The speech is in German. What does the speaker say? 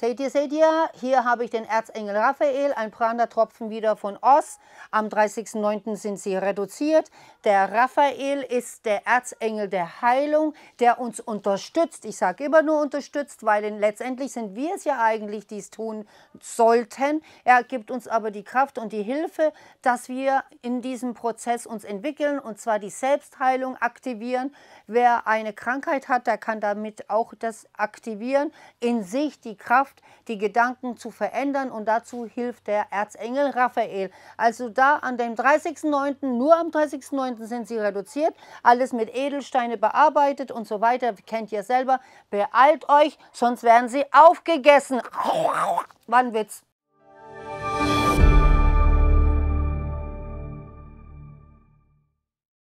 Seht ihr, seht ihr, hier habe ich den Erzengel Raphael, ein prangender Tropfen wieder von Oz. Am 30.09. sind sie reduziert. Der Raphael ist der Erzengel der Heilung, der uns unterstützt. Ich sage immer nur unterstützt, weil letztendlich sind wir es ja eigentlich, die es tun sollten. Er gibt uns aber die Kraft und die Hilfe, dass wir in diesem Prozess uns entwickeln und zwar die Selbstheilung aktivieren. Wer eine Krankheit hat, der kann damit auch das aktivieren, in sich die Kraft Kraft, die Gedanken zu verändern und dazu hilft der Erzengel Raphael. Also da an dem 30.09., nur am 30.09. sind sie reduziert, alles mit Edelsteine bearbeitet und so weiter, kennt ihr selber. Beeilt euch, sonst werden sie aufgegessen. Wann wird's?